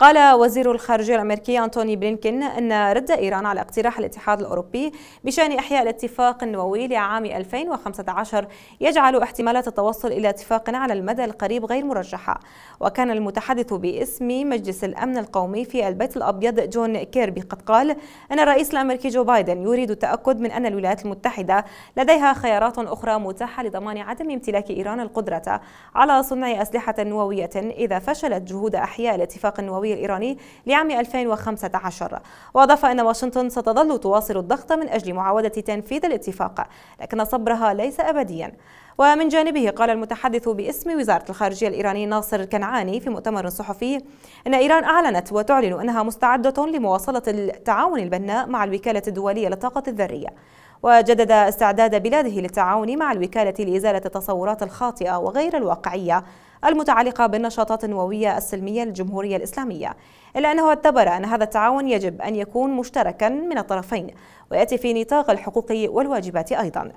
قال وزير الخارجية الأمريكي أنتوني بلينكين أن رد إيران على اقتراح الاتحاد الأوروبي بشأن إحياء الاتفاق النووي لعام 2015 يجعل احتمالات التوصل إلى اتفاق على المدى القريب غير مرجحة وكان المتحدث باسم مجلس الأمن القومي في البيت الأبيض جون كيربي قد قال أن الرئيس الأمريكي جو بايدن يريد التأكد من أن الولايات المتحدة لديها خيارات أخرى متاحة لضمان عدم امتلاك إيران القدرة على صنع أسلحة نووية إذا فشلت جهود أحياء الاتفاق النووي الجوي الإيراني لعام 2015 وأضاف أن واشنطن ستظل تواصل الضغط من أجل معاودة تنفيذ الاتفاق لكن صبرها ليس أبديا ومن جانبه قال المتحدث باسم وزارة الخارجية الإيراني ناصر الكنعاني في مؤتمر صحفي أن إيران أعلنت وتعلن أنها مستعدة لمواصلة التعاون البناء مع الوكالة الدولية للطاقة الذرية وجدد استعداد بلاده للتعاون مع الوكالة لإزالة التصورات الخاطئة وغير الواقعية المتعلقة بالنشاطات النووية السلمية للجمهورية الإسلامية إلا أنه اعتبر أن هذا التعاون يجب أن يكون مشتركا من الطرفين ويأتي في نطاق الحقوق والواجبات أيضا